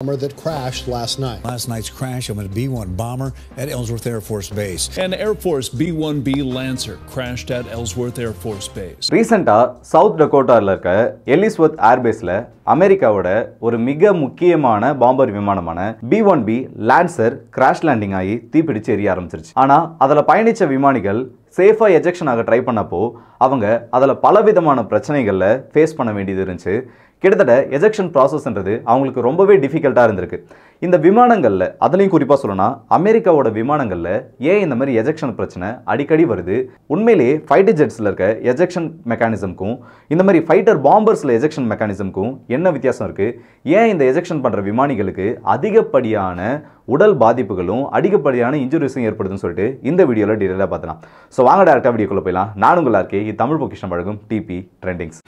bomber that crashed last night. Last night's crash of a B-1 bomber at Ellsworth Air Force Base. An Air Force B-1B Lancer crashed at Ellsworth Air Force Base. ரீசெண்டா south டகோட்டாவில் இருக்க Ellsworth ஏர்பேஸில் அமெரிக்காவோட ஒரு மிக முக்கியமான bomber விமானமான B one B Lancer crash landing ஆகி தீப்பிடிச்சு எரிய ஆரம்பிச்சிருச்சு ஆனால் அதில் பயணித்த விமானிகள் சேஃபாக எஜெக்ஷனாக ட்ரை பண்ணப்போ அவங்க அதில் பல விதமான பிரச்சனைகளில் ஃபேஸ் பண்ண வேண்டியது இருந்துச்சு கிட்டத்தட்ட எஜெக்ஷன் ப்ராசஸ்ன்றது அவங்களுக்கு ரொம்பவே டிஃபிகல்ட்டாக இருந்திருக்கு இந்த விமானங்களில் அதுலேயும் குறிப்பாக சொல்லணும்னா அமெரிக்காவோட விமானங்களில் ஏன் இந்த மாதிரி எஜெக்ஷன் பிரச்சனை அடிக்கடி வருது உண்மையிலேயே ஃபைட்டர் ஜெட்ஸில் இருக்க எஜெக்ஷன் மெக்கானிசம்க்கும் இந்த மாதிரி ஃபைட்டர் பாம்பர்ஸில் எஜெக்ஷன் மெக்கானிசம்க்கும் என்ன வித்தியாசம் இருக்குது ஏன் இந்த எஜெக்ஷன் பண்ணுற விமானிகளுக்கு அதிகப்படியான உடல் பாதிப்புகளும் அதிகப்படியான இன்ஜுரிஸும் ஏற்படுதுன்னு சொல்லிட்டு இந்த வீடியோவில் டீட்டெயிலாக பார்த்தலாம் ஸோ வாங்க டேரக்டாக வீடியோக்குள்ளே போயிடலாம் நான் உங்களாக இருக்கே தமிழ் பொக்கிஷன் வழங்கும் டிபி ட்ரெண்டிங்ஸ்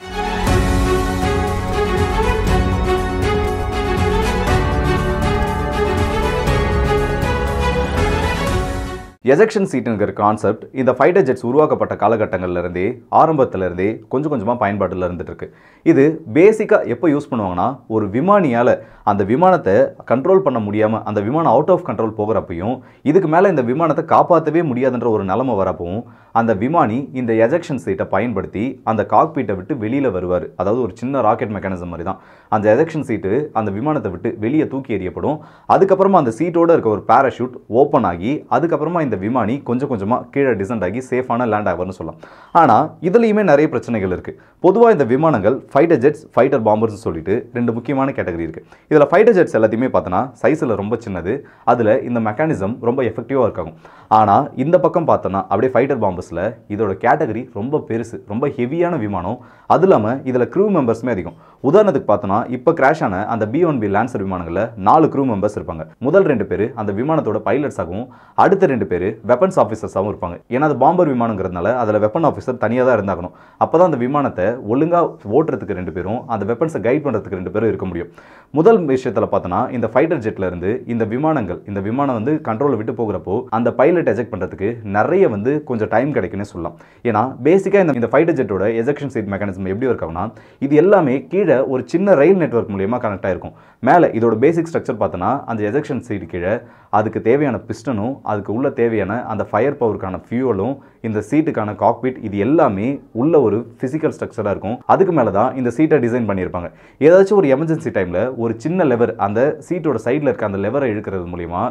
எஜெக்ஷன் சீட்டுங்கிற கான்செப்ட் இந்த ஃபைட்டர் ஜெட்ஸ் உருவாக்கப்பட்ட காலகட்டங்கள்லேருந்தே ஆரம்பத்துலேருந்தே கொஞ்சம் கொஞ்சமாக பயன்பாட்டில் இருந்துட்டு இருக்கு இது பேசிக்காக எப்போ யூஸ் பண்ணுவாங்கன்னா ஒரு விமானியால் அந்த விமானத்தை கண்ட்ரோல் பண்ண முடியாமல் அந்த விமானம் அவுட் ஆஃப் கண்ட்ரோல் போகிறப்பையும் இதுக்கு மேலே இந்த விமானத்தை காப்பாற்றவே முடியாதுன்ற ஒரு நிலமை வரப்பவும் அந்த விமானி இந்த எஜெக்ஷன் சீட்டை பயன்படுத்தி அந்த காக்பீட்டை விட்டு வெளியில் வருவார் அதாவது ஒரு சின்ன ராக்கெட் மெக்கானிசம் மாதிரி தான் அந்த எஜெக்ஷன் சீட்டு அந்த விமானத்தை விட்டு வெளியே தூக்கி எறியப்படும் அதுக்கப்புறமா அந்த சீட்டோடு இருக்க ஒரு பேராஷூட் ஓப்பன் ஆகி அதுக்கப்புறமா இந்த விமானி கொஞ்சம் கொஞ்சமாக கீழே டிசன்ட் ஆகி சேஃபான லேண்ட் ஆகும்னு சொல்லலாம் ஆனால் இதுலேயுமே நிறைய பிரச்சனைகள் இருக்குது பொதுவாக இந்த விமானங்கள் ஃபைட்டர் ஜெட்ஸ் ஃபைட்டர் பாம்பர்ஸ்னு சொல்லிட்டு ரெண்டு முக்கியமான கேட்டகரி இருக்குது இதில் ஃபைட்டர் ஜெட்ஸ் எல்லாத்தையுமே பார்த்தோன்னா சைஸில் ரொம்ப சின்னது அதில் இந்த மெக்கானிசம் ரொம்ப எஃபெக்டிவாக இருக்காகும் ஆனால் இந்த பக்கம் பார்த்தோன்னா அப்படியே ஃபைட்டர் பாம்பர்ஸில் இதோட கேட்டகரி ரொம்ப பெருசு ரொம்ப ஹெவியான விமானம் அது இல்லாமல் இதில் க்ரூ மெம்பர்ஸுமே அதிகம் உதாரணத்துக்கு பார்த்தோன்னா இப்போ கிராஷ் ஆன அந்த பி ஒன் பி லேன்சர் விமானங்களில் நாலு க்ரூ மெம்பர்ஸ் இருப்பாங்க முதல் ரெண்டு பேர் அந்த விமானத்தோட பைலட்ஸாகவும் அடுத்த ரெண்டு பேர் பேர் வெப்பன்ஸ் ஆஃபீஸர்ஸாகவும் இருப்பாங்க ஏன்னா அது பாம்பர் விமானங்கிறதுனால அதில் வெப்பன் ஆஃபீஸர் தனியாக தான் இருந்தாகணும் அப்போ தான் அந்த விமானத்தை ஒழுங்காக ஓட்டுறதுக்கு ரெண்டு பேரும் அந்த வெப்பன்ஸை கைட் பண்ணுறதுக்கு ரெண்டு பேரும் இருக்க முடியும் முதல் விஷயத்தில் பார்த்தோன்னா இந்த ஃபைட்டர் ஜெட்லேருந்து இந்த விமானங்கள் இந்த விமானம் வந்து கண்ட்ரோலை விட்டு போகிறப்போ அந்த பைலட் எஜெக்ட் பண்ணுறதுக்கு நிறைய வந்து கொஞ்சம் டைம் கிடைக்குன்னு சொல்லலாம் ஏன்னா பேசிக்காக இந்த இந்த ஃபைட்டர் ஜெட்டோட எஜெக்ஷன் சீட் மெக்கானிசம் எப்படி இருக்காங்கன்னா இது எல்லாமே கீழே ஒரு சின்ன ரயில் நெட்ஒர்க் மூலியமாக கனெக்ட் ஆகிருக்கும் மேலே இதோட பேசிக் ஸ்ட்ரக்சர் பார்த்தோன்னா அந்த எஜெக்ஷன் சீட் கீழே அதுக்கு தேவையான பிஸ்டனும் அதுக்கு உள்ள தேவை தேவையான அந்த ஃபயர் பவருக்கான ஃபியூவலும் இந்த சீட்டுக்கான காக்பிட் இது எல்லாமே உள்ள ஒரு ஃபிசிக்கல் ஸ்ட்ரக்சராக இருக்கும் அதுக்கு மேலே தான் இந்த சீட்டை டிசைன் பண்ணியிருப்பாங்க ஏதாச்சும் ஒரு எமர்ஜென்சி டைமில் ஒரு சின்ன லெவர் அந்த சீட்டோட சைடில் இருக்க அந்த லெவரை இழுக்கிறது மூலிமா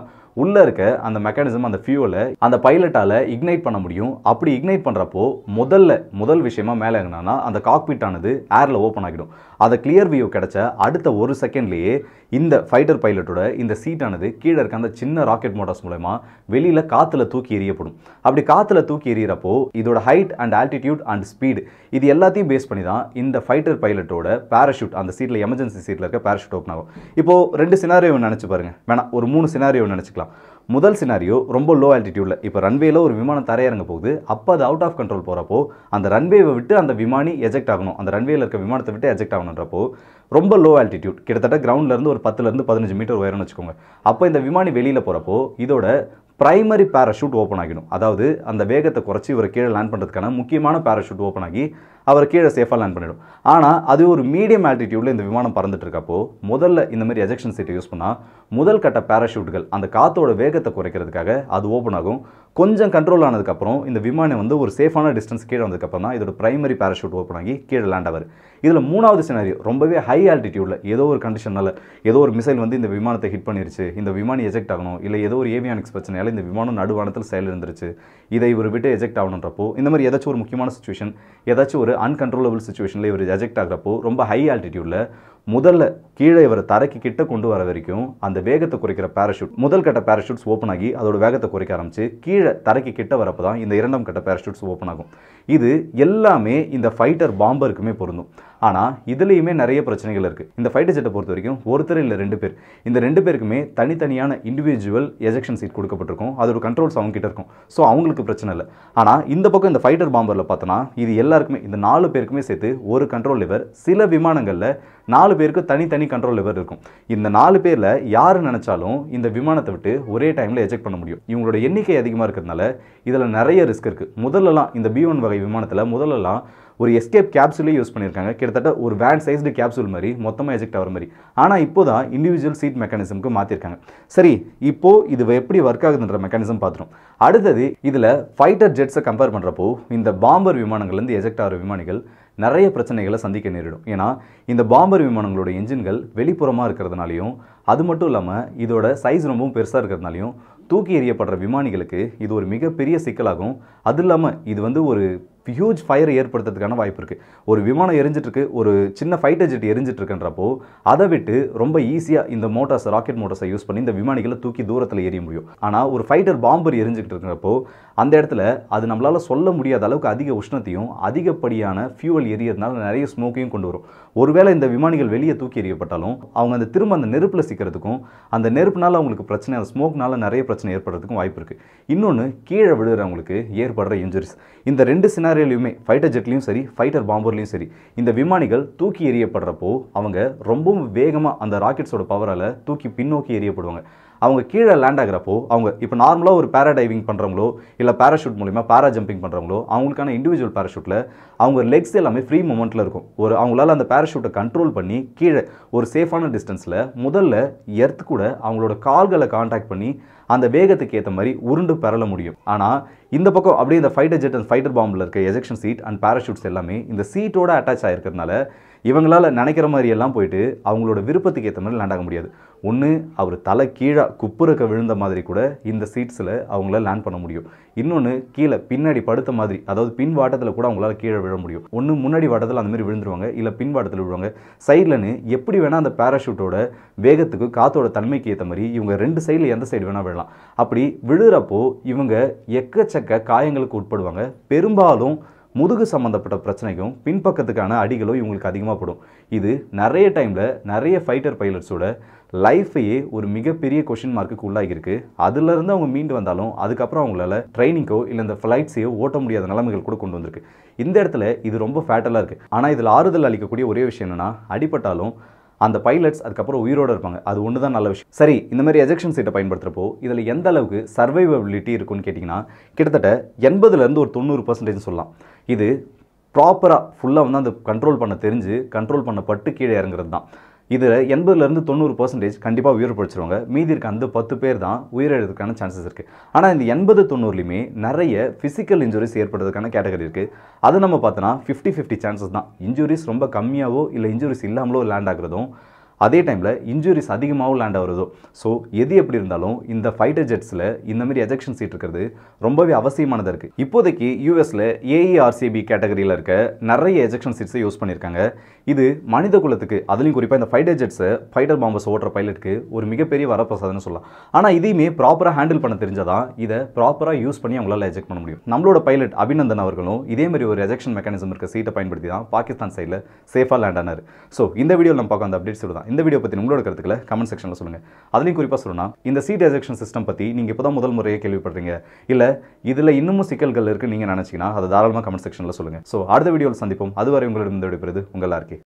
உள்ளே இருக்க அந்த மெக்கானிசம் அந்த ஃபியூவலை அந்த பைலட்டால் இக்னைட் பண்ண முடியும் அப்படி இக்னைட் பண்ணுறப்போ முதல்ல முதல் விஷயமா மேலே என்னன்னா அந்த காக்பிட் ஆனது ஏரில் ஓப்பன் ஆகிடும் அதை கிளியர் வியூ கிடைச்ச அடுத்த ஒரு செகண்ட்லேயே இந்த ஃபைட்டர் பைலட்டோட இந்த சீட்டானது கீழே இருக்க அந்த சின்ன ராக்கெட் மோட்டார்ஸ் மூலயமா வெளியில் காற்றுல தூக்கி எறியப்படும் அப்படி காற்றுல தூக்கி எறிகிறப்போ இதோட height and altitude and speed இது எல்லாத்தையும் பேஸ் பண்ணி தான் இந்த ஃபைட்டர் பைலட்டோட பேராஷூட் அந்த சீட்டில் எமர்ஜென்சி சீட்டில் இருக்க பேராஷூட் ஓப்பன் ஆகும் இப்போது ரெண்டு சினாரியோ நினச்சி பாருங்க வேணாம் ஒரு மூணு சினாரியோ நினச்சிக்கலாம் பார்க்கலாம் முதல் சினாரியோ ரொம்ப லோ ஆல்டிடியூடில் இப்போ ரன்வேயில் ஒரு விமானம் தரையிறங்க போகுது அப்போ அது அவுட் ஆஃப் கண்ட்ரோல் போகிறப்போ அந்த ரன்வேவை விட்டு அந்த விமானி எஜெக்ட் ஆகணும் அந்த ரன்வேயில் இருக்க விமானத்தை விட்டு எஜெக்ட் ஆகணுன்றப்போ ரொம்ப லோ ஆல்டிடியூட் கிட்டத்தட்ட கிரவுண்ட்லேருந்து ஒரு பத்துலேருந்து பதினஞ்சு மீட்டர் உயரம்னு வச்சுக்கோங்க அப்போ இந்த விமானி வெளியில் போகிறப்போ இதோட ப்ரைமரி பேராஷூட் ஓப்பன் ஆகிடும் அதாவது அந்த வேகத்தை குறைச்சி இவர் கீழே லேண்ட் பண்ணுறதுக்கான முக்கியமான பேராஷூட் ஓப்பன் ஆகி அவர் கீழே சேஃபாக லேண்ட் பண்ணிவிடும் ஆனால் அது ஒரு மீடியம் ஆல்டிடியூடில் இந்த விமானம் பறந்துட்டு இருக்கப்போ முதல்ல இந்த மாதிரி எஜெக்ஷன் சீட்டை யூஸ் பண்ணால் முதல் கட்ட பேராஷூட்கள் அந்த காற்றோட வேகத்தை குறைக்கிறதுக்காக அது ஓப்பன் ஆகும் கொஞ்சம் கண்ட்ரோல் ஆனதுக்கப்புறம் இந்த விமானம் வந்து ஒரு சேஃபான டிஸ்டன்ஸ் கீழே வந்ததுக்கப்புறம் தான் இதோட ப்ரைமரி பேராஷூட் ஓப்பன் ஆகி கீழே லேண்ட் ஆவார் இதில் மூணாவது சினாரியோ ரொம்பவே ஹை ஆல்டிடியூடில் ஏதோ ஒரு கண்டிஷனால் ஏதோ ஒரு மிசைல் வந்து இந்த விமானத்தை ஹிட் பண்ணிருச்சு இந்த விமானம் எஜெக்ட் ஆகணும் இல்லை ஏதோ ஒரு ஏவியானிக்ஸ் பிரச்சனையால் இந்த விமானம் நடுவானத்தில் செயல் இருந்துருச்சு இதை இவர் விட்டு எஜெக்ட் ஆகணுன்றப்போ இந்த மாதிரி ஏதாச்சும் ஒரு முக்கியமான சுச்சுவேஷன் ஏதாச்சும் ஒரு அன்கண்ட்ரோலபிள் சுச்சுவேஷனில் இவர் எஜெக்ட் ஆகிறப்போ ரொம்ப ஹை ஆல்டிடியூடில் முதல்ல கீழே இவரை தரைக்கு கிட்ட கொண்டு வர வரைக்கும் அந்த வேகத்தை குறைக்கிற பேராஷூட் முதல் கட்ட பேராஷூட்ஸ் ஓப்பன் ஆகி அதோட வேகத்தை குறைக்க ஆரம்பிச்சு கீழே தரைக்கு கிட்ட வரப்போ தான் இந்த இரண்டாம் கட்ட பேராஷூட்ஸ் ஓப்பன் ஆகும் இது எல்லாமே இந்த ஃபைட்டர் பாம்பருக்குமே பொருந்தும் ஆனால் இதுலயுமே நிறைய பிரச்சனைகள் இருக்குது இந்த ஃபைட்டர் ஜெட்டை பொறுத்த வரைக்கும் ஒருத்தர் இல்லை ரெண்டு பேர் இந்த ரெண்டு பேருக்குமே தனித்தனியான இண்டிவிஜுவல் எஜெக்ஷன் சீட் கொடுக்கப்பட்டிருக்கும் அதோட கண்ட்ரோல்ஸ் அவங்க கிட்ட இருக்கும் ஸோ அவங்களுக்கு பிரச்சனை இல்லை ஆனால் இந்த பக்கம் இந்த ஃபைட்டர் பாம்பரில் பார்த்தோன்னா இது எல்லாருக்குமே இந்த நாலு பேருக்குமே சேர்த்து ஒரு கண்ட்ரோல் லிவர் சில விமானங்களில் நாலு பேருக்கு தனித்தனி கண்ட்ரோல் லிவர் இருக்கும் இந்த நாலு பேரில் யார் நினச்சாலும் இந்த விமானத்தை விட்டு ஒரே டைமில் எஜெக்ட் பண்ண முடியும் இவங்களோட எண்ணிக்கை அதிகமாக இருக்கிறதுனால இதில் நிறைய ரிஸ்க் இருக்குது முதல்லலாம் இந்த பி ஒன் வகை விமானத்தில் முதல்லலாம் ஒரு எஸ்கேப் கேப்சூலே யூஸ் பண்ணியிருக்காங்க கிட்டத்தட்ட ஒரு வேன் சைஸ்டு கேப்சூல் மாதிரி மொத்தமாக எஜெக்ட் ஆகிற மாதிரி ஆனால் இப்போ தான் இண்டிவிஜுவல் சீட் மெக்கானிசம்க்கு மாற்றிருக்காங்க சரி இப்போது இது எப்படி ஒர்க் ஆகுதுன்ற மெக்கானிசம் பார்த்துரும் அடுத்தது இதில் ஃபைட்டர் ஜெட்ஸை கம்பேர் பண்ணுறப்போ இந்த பாம்பர் விமானங்கள்லேருந்து எஜெக்ட் ஆகிற விமானிகள் நிறைய பிரச்சனைகளை சந்திக்க நேரிடும் ஏன்னா இந்த பாம்பர் விமானங்களோட என்ஜின்கள் வெளிப்புறமாக இருக்கிறதுனாலையும் அது மட்டும் இல்லாமல் இதோட சைஸ் ரொம்பவும் பெருசாக இருக்கிறதுனாலையும் தூக்கி எறியப்படுற விமானிகளுக்கு இது ஒரு மிகப்பெரிய சிக்கலாகும் அது இல்லாமல் இது வந்து ஒரு ஹியூஜ் ஃபயர் ஏற்படுத்துறதுக்கான வாய்ப்பு இருக்குது ஒரு விமானம் எரிஞ்சிட்ருக்கு ஒரு சின்ன ஃபைட்டர் ஜெட் எரிஞ்சிட்ருக்குன்றப்போ அதை விட்டு ரொம்ப ஈஸியாக இந்த மோட்டார்ஸ் ராக்கெட் மோட்டார்ஸை யூஸ் பண்ணி இந்த விமானிகளை தூக்கி தூரத்தில் எரிய முடியும் ஆனால் ஒரு ஃபைட்டர் பாம்பர் எரிஞ்சிக்கிட்டு இருக்கிறப்போ அந்த இடத்துல அது நம்மளால் சொல்ல முடியாத அளவுக்கு அதிக உஷ்ணத்தையும் அதிகப்படியான ஃபியூவல் எரியறதுனால நிறைய ஸ்மோக்கையும் கொண்டு வரும் ஒருவேளை இந்த விமானிகள் வெளியே தூக்கி எறியப்பட்டாலும் அவங்க அந்த திரும்ப அந்த நெருப்பில் சிக்கிறதுக்கும் அந்த நெருப்புனால அவங்களுக்கு பிரச்சனை அந்த ஸ்மோக்னால நிறைய பிரச்சனை ஏற்படுறதுக்கும் வாய்ப்பு இருக்குது இன்னொன்று கீழே விழுகிறவங்களுக்கு ஏற்படுற இன்ஜுரிஸ் இந்த ரெண்டு சின்ன சினாரியோலையுமே ஃபைட்டர் ஜெட்லையும் சரி ஃபைட்டர் பாம்பர்லையும் சரி இந்த விமானிகள் தூக்கி எறியப்படுறப்போ அவங்க ரொம்பவும் வேகமாக அந்த ராக்கெட்ஸோட பவரால் தூக்கி பின்னோக்கி எறியப்படுவாங்க அவங்க கீழே லேண்ட் ஆகிறப்போ அவங்க இப்போ நார்மலாக ஒரு பேராடைவிங் பண்ணுறவங்களோ இல்லை பேராஷூட் மூலிமா பேரா ஜம்பிங் பண்ணுறவங்களோ அவங்களுக்கான இண்டிவிஜுவல் பேராஷூட்டில் அவங்க லெக்ஸ் எல்லாமே ஃப்ரீ மூமெண்ட்டில் இருக்கும் ஒரு அவங்களால அந்த பேராஷூட்டை கண்ட்ரோல் பண்ணி கீழே ஒரு சேஃபான டிஸ்டன்ஸில் முதல்ல எர்த்து கூட அவங்களோட கால்களை காண்டாக்ட் பண்ணி அந்த வேகத்துக்கு ஏற்ற மாதிரி உருண்டு பெறல முடியும் ஆனால் இந்த பக்கம் அப்படியே இந்த ஃபைட்டர் ஜெட் அண்ட் ஃபைட்டர் பாம்பில் இருக்க எஜெக்ஷன் சீட் அண்ட் பேராஷூட்ஸ் எல்லாமே இந்த சீட்டோட அட்டாச் ஆகிருக்கிறதுனால இவங்களால் நினைக்கிற மாதிரி எல்லாம் போயிட்டு அவங்களோட விருப்பத்துக்கு ஏற்ற மாதிரி லேண்ட் ஆக முடியாது ஒன்று அவர் தலை கீழே குப்புறக்க விழுந்த மாதிரி கூட இந்த சீட்ஸில் அவங்கள லேண்ட் பண்ண முடியும் இன்னொன்று கீழே பின்னாடி படுத்த மாதிரி அதாவது பின் வாட்டத்தில் கூட அவங்களால கீழே விழ முடியும் ஒன்று முன்னாடி வாட்டத்தில் அந்தமாதிரி விழுந்துருவாங்க இல்லை பின் வாட்டத்தில் விழுவாங்க சைட்லன்னு எப்படி வேணால் அந்த பேராஷூட்டோட வேகத்துக்கு காற்றோட தன்மைக்கு ஏற்ற மாதிரி இவங்க ரெண்டு சைடில் எந்த சைடு வேணால் விழலாம் அப்படி விழுகிறப்போ இவங்க எக்கச்சக்க காயங்களுக்கு உட்படுவாங்க பெரும்பாலும் முதுகு சம்மந்தப்பட்ட பிரச்சனைக்கும் பின்பக்கத்துக்கான அடிகளும் இவங்களுக்கு அதிகமாக படும் இது நிறைய டைமில் நிறைய ஃபைட்டர் பைலட்ஸோட லைஃப்பையே ஒரு மிகப்பெரிய கொஷின் மார்க்குக்கு உள்ளாகியிருக்கு அதுலேருந்து அவங்க மீண்டு வந்தாலும் அதுக்கப்புறம் அவங்களால ட்ரைனிங்கோ இல்லை இந்த ஃப்ளைட்ஸையோ ஓட்ட முடியாத நிலைமைகள் கூட கொண்டு வந்திருக்கு இந்த இடத்துல இது ரொம்ப ஃபேட்டலாக இருக்குது ஆனால் இதில் ஆறுதல் அளிக்கக்கூடிய ஒரே விஷயம் என்னென்னா அடிப்பட்டாலும் அந்த பைலட்ஸ் அதுக்கப்புறம் உயிரோடு இருப்பாங்க அது ஒன்று தான் நல்ல விஷயம் சரி இந்த மாதிரி எஜெக்ஷன் சீட்டை பயன்படுத்துகிறப்போ இதில் எந்த அளவுக்கு சர்வைவபிலிட்டி இருக்குன்னு கேட்டிங்கன்னா கிட்டத்தட்ட எண்பதுலேருந்து ஒரு தொண்ணூறு பர்சன்டேஜ் சொல்லலாம் இது ப்ராப்பராக ஃபுல்லாக வந்து அந்த கண்ட்ரோல் பண்ண தெரிஞ்சு கண்ட்ரோல் பண்ணப்பட்டு கீழே இறங்குறது தான் இதில் எண்பதுலேருந்து தொண்ணூறு பர்சன்டேஜ் கண்டிப்பாக உயிர் பிடிச்சிருவாங்க மீதி இருக்க அந்த பத்து பேர் தான் உயிரிழதுக்கான சான்சஸ் இருக்குது ஆனால் இந்த எண்பது தொண்ணூறுலையுமே நிறைய ஃபிசிக்கல் இன்ஜுரிஸ் ஏற்படுறதுக்கான கேட்டகரி இருக்குது அது நம்ம பார்த்தோன்னா ஃபிஃப்டி ஃபிஃப்டி சான்சஸ் தான் இன்ஜுரிஸ் ரொம்ப கம்மியாகவோ இல்லை இன்ஜுரிஸ் இல்லாமலோ லேண்ட் ஆகிறதும் அதே டைமில் இன்ஜுரிஸ் அதிகமாகவும் லேண்ட் ஆகுறதோ ஸோ எது எப்படி இருந்தாலும் இந்த ஃபைட்டர் ஜெட்ஸில் இந்த மாதிரி எஜெக்ஷன் சீட் இருக்கிறது ரொம்பவே அவசியமானதாக இருக்குது இப்போதைக்கு யூஎஸில் ஏஇஆர்சிபி கேட்டகரியில் இருக்க நிறைய எஜெக்ஷன் சீட்ஸை யூஸ் பண்ணியிருக்காங்க இது மனித குலத்துக்கு அதுலேயும் குறிப்பாக இந்த ஃபைட்டர் ஜெட்ஸை ஃபைட்டர் பாம்பஸ் ஓட்டுற பைலட்டுக்கு ஒரு மிகப்பெரிய வரப்பிரசாதம்னு சொல்லலாம் ஆனால் இதையுமே ப்ராப்பராக ஹேண்டில் பண்ண தெரிஞ்சதான் இதை ப்ராப்பராக யூஸ் பண்ணி அவங்களால எஜெக்ட் பண்ண முடியும் நம்மளோட பைலட் அபிநந்தன் அவர்களும் இதே மாதிரி ஒரு எஜெக்ஷன் மெக்கானிசம் இருக்க சீட்டை பயன்படுத்தி தான் பாகிஸ்தான் சைடில் சேஃபாக லேண்ட் ஆனார் ஸோ இந்த வீடியோவில் நம்ம பார்க்க அந்த அப்டேட்ஸ் தான் இந்த வீடியோ பற்றி உங்களோட கருத்துக்களை கமெண்ட் செக்ஷனில் சொல்லுங்கள் அதுலேயும் குறிப்பாக சொல்லணும் இந்த சீட் எஜெக்ஷன் சிஸ்டம் பற்றி நீங்கள் இப்போ தான் முதல் முறையே கேள்விப்படுறீங்க இல்லை இதில் இன்னமும் சிக்கல்கள் இருக்குன்னு நீங்கள் நினச்சிங்கன்னா அதை தாராளமாக கமெண்ட் செக்ஷனில் சொல்லுங்கள் ஸோ அடுத்த வீடியோவில் சந்திப்போம் அதுவரை உங்களிடம் இந்த விடுப்பது உங்கள் ஆர்கே